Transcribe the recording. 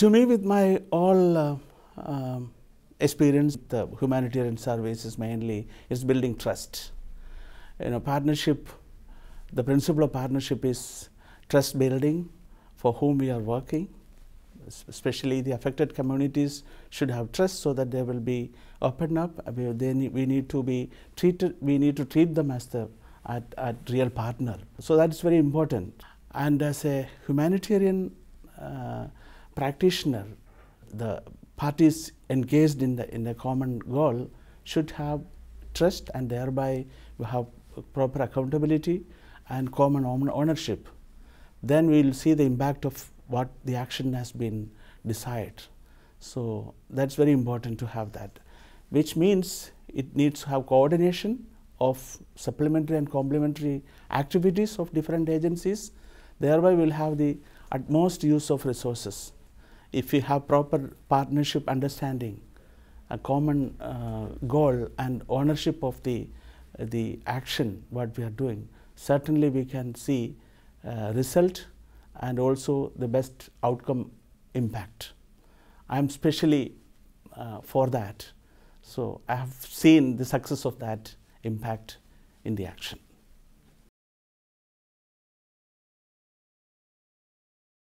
To me, with my all uh, um, experience, the humanitarian service is mainly is building trust. You know, partnership. The principle of partnership is trust building for whom we are working. Especially the affected communities should have trust so that they will be opened up. Uh, they we need to be treated. We need to treat them as the at, at real partner. So that is very important. And as a humanitarian uh, practitioner, the parties engaged in the, in the common goal should have trust and thereby we have proper accountability and common ownership. Then we will see the impact of what the action has been desired. So that's very important to have that, which means it needs to have coordination of supplementary and complementary activities of different agencies. Thereby, we'll have the utmost use of resources if we have proper partnership understanding, a common uh, goal and ownership of the, the action what we are doing, certainly we can see uh, result and also the best outcome impact. I am specially uh, for that. So I have seen the success of that impact in the action.